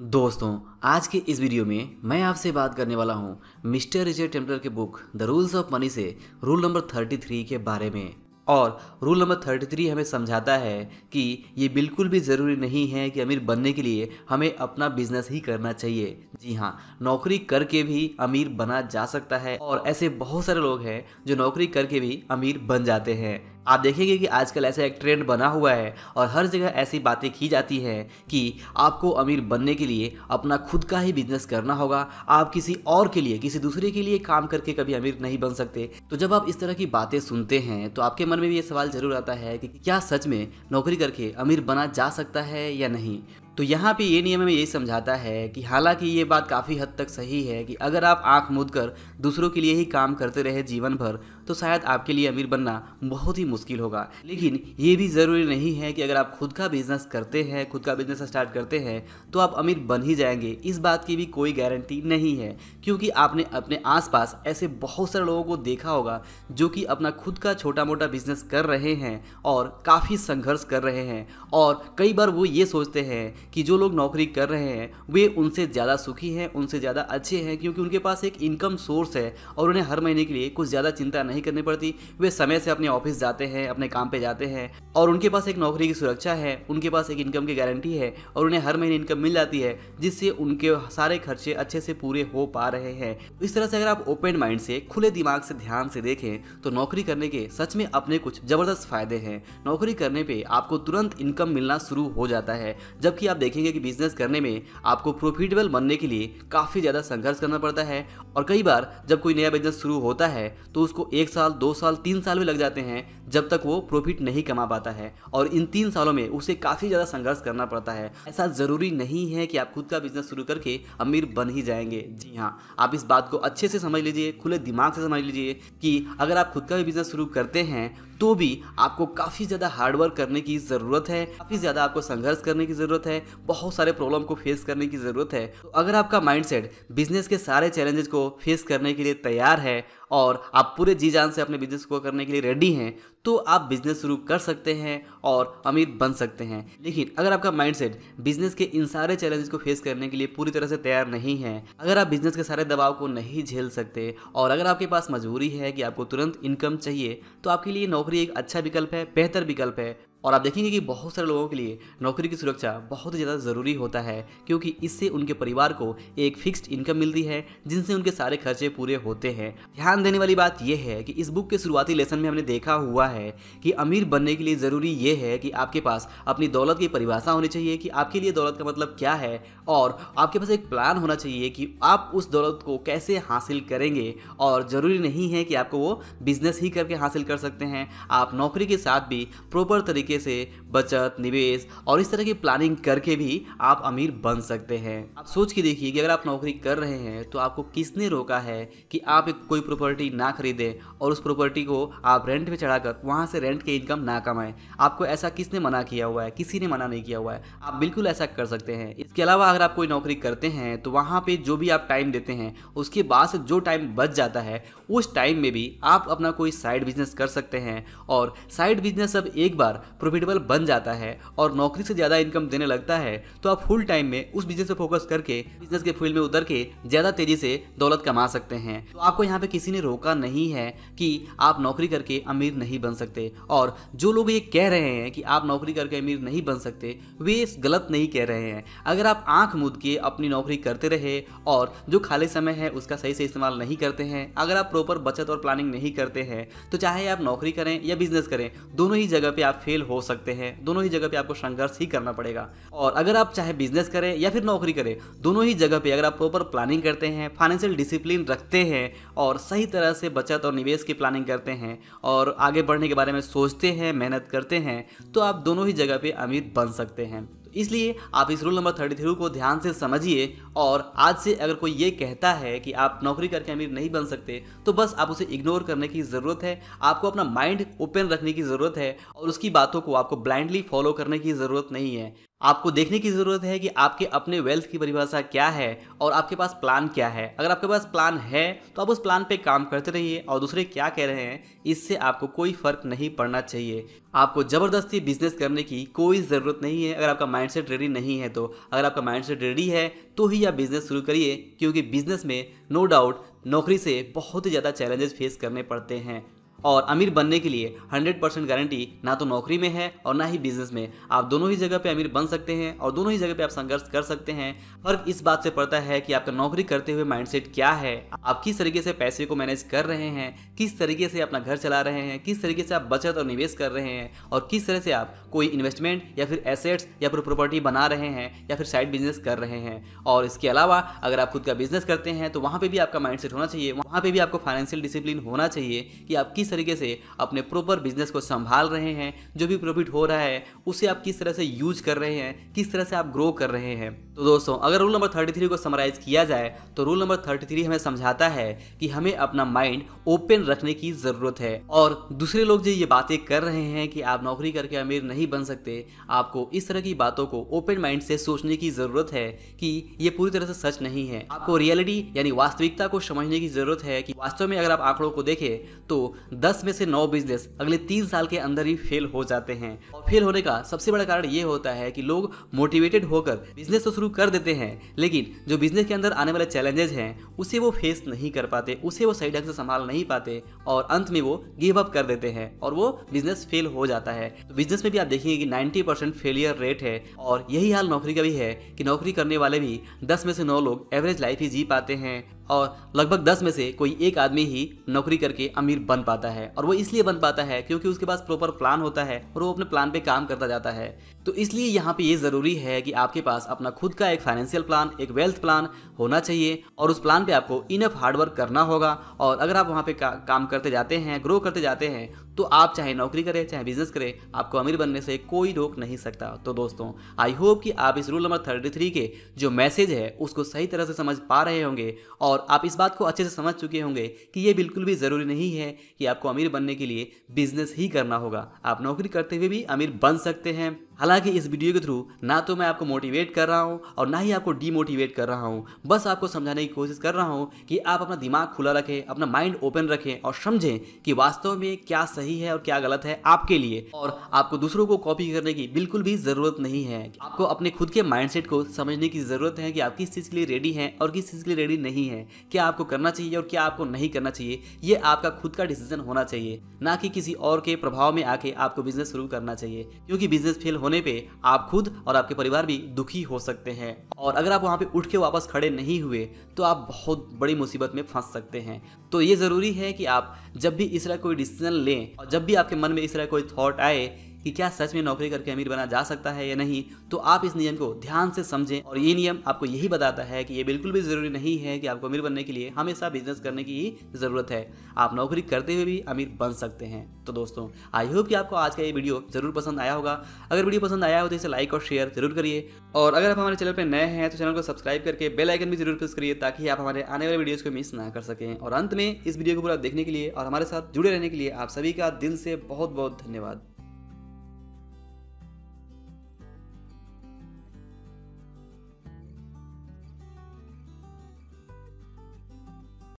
दोस्तों आज के इस वीडियो में मैं आपसे बात करने वाला हूं मिस्टर रिचर्ड टेम्पलर के book the rules of money से रूल नंबर 33 के बारे में और रूल नंबर 33 हमें समझाता है कि ये बिल्कुल भी ज़रूरी नहीं है कि अमीर बनने के लिए हमें अपना बिजनेस ही करना चाहिए जी हाँ नौकरी करके भी अमीर बना जा सकता है और ऐसे बहुत सारे लोग हैं जो नौकरी करके भी अमीर बन जाते हैं आप देखेंगे कि आजकल ऐसा एक ट्रेंड बना हुआ है और हर जगह ऐसी बातें की जाती हैं कि आपको अमीर बनने के लिए अपना खुद का ही बिजनेस करना होगा आप किसी और के लिए किसी दूसरे के लिए काम करके कभी अमीर नहीं बन सकते तो जब आप इस तरह की बातें सुनते हैं तो आपके मन में भी ये सवाल जरूर आता है कि क्या सच में नौकरी करके अमीर बना जा सकता है या नहीं तो यहाँ पे ये नियम हमें यही समझाता है कि हालांकि ये बात काफ़ी हद तक सही है कि अगर आप आंख मूद कर दूसरों के लिए ही काम करते रहे जीवन भर तो शायद आपके लिए अमीर बनना बहुत ही मुश्किल होगा लेकिन ये भी ज़रूरी नहीं है कि अगर आप खुद का बिज़नेस करते हैं खुद का बिज़नेस स्टार्ट करते हैं तो आप अमीर बन ही जाएंगे इस बात की भी कोई गारंटी नहीं है क्योंकि आपने अपने आसपास ऐसे बहुत सारे लोगों को देखा होगा जो कि अपना खुद का छोटा मोटा बिज़नेस कर रहे हैं और काफ़ी संघर्ष कर रहे हैं और कई बार वो ये सोचते हैं कि जो लोग नौकरी कर रहे हैं वे उनसे ज़्यादा सुखी हैं उनसे ज़्यादा अच्छे हैं क्योंकि उनके पास एक इनकम सोर्स है और उन्हें हर महीने के लिए कुछ ज़्यादा चिंता नहीं करनी पड़ती वे समय से अपने ऑफिस जाते हैं अपने काम पर जाते हैं और उनके पास एक नौकरी की सुरक्षा है उनके पास एक इनकम की गारंटी है और उन्हें हर महीने इनकम मिल जाती है जिससे उनके सारे खर्चे अच्छे से पूरे हो पा रहे हैं इस तरह से अगर आप ओपन माइंड से खुले दिमाग से ध्यान से देखें तो नौकरी करने के सच में अपने कुछ ज़बरदस्त फायदे हैं नौकरी करने पर आपको तुरंत इनकम मिलना शुरू हो जाता है जबकि आप देखेंगे कि बिजनेस करने में आपको प्रॉफिटेबल बनने के लिए काफ़ी ज़्यादा संघर्ष करना पड़ता है और कई बार जब कोई नया बिजनेस शुरू होता है तो उसको एक साल दो साल तीन साल भी लग जाते हैं जब तक वो प्रॉफिट नहीं कमा पाता है और इन तीन सालों में उसे काफ़ी ज़्यादा संघर्ष करना पड़ता है ऐसा ज़रूरी नहीं है कि आप खुद का बिजनेस शुरू करके अमीर बन ही जाएंगे जी हाँ आप इस बात को अच्छे से समझ लीजिए खुले दिमाग से समझ लीजिए कि अगर आप खुद का भी बिजनेस शुरू करते हैं तो भी आपको काफ़ी ज़्यादा हार्डवर्क करने की ज़रूरत है काफ़ी ज़्यादा आपको संघर्ष करने की ज़रूरत है बहुत सारे प्रॉब्लम को फेस करने की ज़रूरत है तो अगर आपका माइंडसेट बिजनेस के सारे चैलेंजेस को फेस करने के लिए तैयार है और आप पूरे जी जान से अपने बिजनेस को करने के लिए रेडी हैं तो आप बिजनेस शुरू कर सकते हैं और अमीर बन सकते हैं लेकिन अगर आपका माइंडसेट बिजनेस के इन सारे चैलेंजेस को फेस करने के लिए पूरी तरह से तैयार नहीं है अगर आप बिजनेस के सारे दबाव को नहीं झेल सकते और अगर आपके पास मजबूरी है कि आपको तुरंत इनकम चाहिए तो आपके लिए नौकरी एक अच्छा विकल्प है बेहतर विकल्प है और आप देखेंगे कि बहुत सारे लोगों के लिए नौकरी की सुरक्षा बहुत ही ज़्यादा ज़रूरी होता है क्योंकि इससे उनके परिवार को एक फिक्स्ड इनकम मिलती है जिनसे उनके सारे खर्चे पूरे होते हैं ध्यान देने वाली बात यह है कि इस बुक के शुरुआती लेसन में हमने देखा हुआ है कि अमीर बनने के लिए ज़रूरी ये है कि आपके पास अपनी दौलत की परिभाषा होनी चाहिए कि आपके लिए दौलत का मतलब क्या है और आपके पास एक प्लान होना चाहिए कि आप उस दौलत को कैसे हासिल करेंगे और ज़रूरी नहीं है कि आपको वो बिजनेस ही करके हासिल कर सकते हैं आप नौकरी के साथ भी प्रॉपर तरीके तरीके से बचत निवेश और इस तरह की प्लानिंग करके भी आप अमीर बन सकते हैं आप सोच के देखिए कि अगर आप नौकरी कर रहे हैं तो आपको किसने रोका है कि आप एक कोई प्रॉपर्टी ना खरीदें और उस प्रॉपर्टी को आप रेंट पे चढ़ाकर वहाँ से रेंट के इनकम ना कमाएं आपको ऐसा किसने मना किया हुआ है किसी ने मना नहीं किया हुआ है आप बिल्कुल ऐसा कर सकते हैं इसके अलावा अगर आप कोई नौकरी करते हैं तो वहाँ पर जो भी आप टाइम देते हैं उसके बाद से जो टाइम बच जाता है उस टाइम में भी आप अपना कोई साइड बिजनेस कर सकते हैं और साइड बिजनेस अब एक बार प्रॉफिटेबल बन जाता है और नौकरी से ज़्यादा इनकम देने लगता है तो आप फुल टाइम में उस बिजनेस पर फोकस करके बिजनेस के फील्ड में उतर के ज़्यादा तेज़ी से दौलत कमा सकते हैं तो आपको यहाँ पर किसी ने रोका नहीं है कि आप नौकरी करके अमीर नहीं बन सकते और जो लोग ये कह रहे हैं कि आप नौकरी करके अमीर नहीं बन सकते वे गलत नहीं कह रहे हैं अगर आप आंख मूद के अपनी नौकरी करते रहे और जो खाली समय है उसका सही से इस्तेमाल नहीं करते हैं अगर आप प्रॉपर बचत और प्लानिंग नहीं करते हैं तो चाहे आप नौकरी करें या बिजनेस करें दोनों ही जगह पर आप फेल हो हो सकते हैं दोनों ही जगह पे आपको संघर्ष ही करना पड़ेगा और अगर आप चाहे बिजनेस करें या फिर नौकरी करें दोनों ही जगह पे अगर आप प्रॉपर प्लानिंग करते हैं फाइनेंशियल डिसिप्लिन रखते हैं और सही तरह से बचत और निवेश की प्लानिंग करते हैं और आगे बढ़ने के बारे में सोचते हैं मेहनत करते हैं तो आप दोनों ही जगह पर अमीर बन सकते हैं इसलिए आप इस रूल नंबर थर्टी थ्री को ध्यान से समझिए और आज से अगर कोई ये कहता है कि आप नौकरी करके अमीर नहीं बन सकते तो बस आप उसे इग्नोर करने की ज़रूरत है आपको अपना माइंड ओपन रखने की ज़रूरत है और उसकी बातों को आपको ब्लाइंडली फॉलो करने की ज़रूरत नहीं है आपको देखने की ज़रूरत है कि आपके अपने वेल्थ की परिभाषा क्या है और आपके पास प्लान क्या है अगर आपके पास प्लान है तो आप उस प्लान पे काम करते रहिए और दूसरे क्या कह रहे हैं इससे आपको कोई फ़र्क नहीं पड़ना चाहिए आपको ज़बरदस्ती बिजनेस करने की कोई ज़रूरत नहीं है अगर आपका माइंडसेट रेडी नहीं है तो अगर आपका माइंडसेट रेडी है तो ही आप बिज़नेस शुरू करिए क्योंकि बिज़नेस में नो डाउट नौकरी से बहुत ही ज़्यादा चैलेंजेस फेस करने पड़ते हैं और अमीर बनने के लिए 100 परसेंट गारंटी ना तो नौकरी में है और ना ही बिजनेस में आप दोनों ही जगह पे अमीर बन सकते हैं और दोनों ही जगह पे आप संघर्ष कर सकते हैं फर्क इस बात से पड़ता है कि आपका नौकरी करते हुए माइंडसेट क्या है आप किस तरीके से पैसे को मैनेज कर रहे हैं किस तरीके से अपना घर चला रहे हैं किस तरीके से आप बचत और निवेश कर रहे हैं और किस तरह से आप कोई इन्वेस्टमेंट या फिर एसेट्स या फिर प्रॉपर्टी बना रहे हैं या फिर साइड बिजनेस कर रहे हैं और इसके अलावा अगर आप खुद का बिजनेस करते हैं तो वहाँ पर भी आपका माइंड होना चाहिए वहाँ पर भी आपको फाइनेंशियल डिसिप्लिन होना चाहिए कि आप किस तरीके से अपने प्रॉपर बिजनेस को संभाल रहे हैं जो भी प्रॉफिट हो रहा है उसे आप किस तरह से यूज कर रहे हैं किस तरह से आप ग्रो कर रहे हैं तो दोस्तों अगर रूल नंबर 33 को समराइज किया जाए तो रूल नंबर 33 हमें समझाता है कि हमें अपना माइंड ओपन रखने की ज़रूरत है और दूसरे लोग जो ये बातें कर रहे हैं कि आप नौकरी करके अमीर नहीं बन सकते आपको इस तरह की बातों को ओपन माइंड से सोचने की ज़रूरत है कि ये पूरी तरह से सच नहीं है आपको रियलिटी यानी वास्तविकता को समझने की ज़रूरत है कि वास्तव में अगर आप आंकड़ों को देखें तो दस में से नौ बिजनेस अगले तीन साल के अंदर ही फेल हो जाते हैं और फेल होने का सबसे बड़ा कारण ये होता है कि लोग मोटिवेटेड होकर बिजनेस तो शुरू शुरू कर देते हैं लेकिन जो बिजनेस के अंदर आने वाले चैलेंजेस हैं उसे वो फेस नहीं कर पाते उसे वो सही ढंग से संभाल नहीं पाते और अंत में वो गिव अप कर देते हैं और वो बिजनेस फेल हो जाता है तो बिजनेस में भी आप देखेंगे कि 90 परसेंट फेलियर रेट है और यही हाल नौकरी का भी है कि नौकरी करने वाले भी दस में से नौ लोग एवरेज लाइफ ही जी पाते हैं और लगभग दस में से कोई एक आदमी ही नौकरी करके अमीर बन पाता है और वो इसलिए बन पाता है क्योंकि उसके पास प्रॉपर प्लान होता है और वो अपने प्लान पे काम करता जाता है तो इसलिए यहाँ पे ये ज़रूरी है कि आपके पास अपना खुद का एक फाइनेंशियल प्लान एक वेल्थ प्लान होना चाहिए और उस प्लान पे आपको इनफ हार्डवर्क करना होगा और अगर आप वहाँ पे का, काम करते जाते हैं ग्रो करते जाते हैं तो आप चाहे नौकरी करें चाहे बिजनेस करें आपको अमीर बनने से कोई रोक नहीं सकता तो दोस्तों आई होप कि आप इस रूल नंबर थर्टी थ्री के जो मैसेज है उसको सही तरह से समझ पा रहे होंगे और आप इस बात को अच्छे से समझ चुके होंगे कि ये बिल्कुल भी ज़रूरी नहीं है कि आपको अमीर बनने के लिए बिजनेस ही करना होगा आप नौकरी करते हुए भी अमीर बन सकते हैं हालांकि इस वीडियो के थ्रू ना तो मैं आपको मोटिवेट कर रहा हूँ और ना ही आपको डीमोटिवेट कर रहा हूँ बस आपको समझाने की कोशिश कर रहा हूँ कि आप अपना दिमाग खुला रखें अपना माइंड ओपन रखें और समझें कि वास्तव में क्या सही है और क्या गलत है आपके लिए और आपको दूसरों को कॉपी करने की बिल्कुल भी ज़रूरत नहीं है आपको अपने खुद के माइंड को समझने की ज़रूरत है कि आप किस चीज़ के लिए रेडी हैं और किस चीज़ के लिए रेडी नहीं है क्या आपको करना चाहिए और क्या आपको नहीं करना चाहिए ये आपका खुद का डिसीजन होना चाहिए ना कि किसी और के प्रभाव में आके आपको बिजनेस शुरू करना चाहिए क्योंकि बिजनेस फेल होने पे आप खुद और आपके परिवार भी दुखी हो सकते हैं और अगर आप वहाँ पे उठ के वापस खड़े नहीं हुए तो आप बहुत बड़ी मुसीबत में फंस सकते हैं तो ये ज़रूरी है कि आप जब भी इस तरह कोई डिसीजन लें और जब भी आपके मन में इस तरह कोई थॉट आए कि क्या सच में नौकरी करके अमीर बना जा सकता है या नहीं तो आप इस नियम को ध्यान से समझें और ये नियम आपको यही बताता है कि ये बिल्कुल भी ज़रूरी नहीं है कि आपको अमीर बनने के लिए हमेशा बिजनेस करने की ही ज़रूरत है आप नौकरी करते हुए भी अमीर बन सकते हैं तो दोस्तों आई होप कि आपको आज का ये वीडियो ज़रूर पसंद आया होगा अगर वीडियो पसंद आया हो तो इसे लाइक और शेयर जरूर करिए और अगर आप हमारे चैनल पर नए हैं तो चैनल को सब्सक्राइब करके बेल आइकन भी जरूर प्रेस करिए ताकि आप हमारे आने वाले वीडियोज़ को मिस ना कर सकें और अंत में इस वीडियो को पूरा देखने के लिए और हमारे साथ जुड़े रहने के लिए आप सभी का दिल से बहुत बहुत धन्यवाद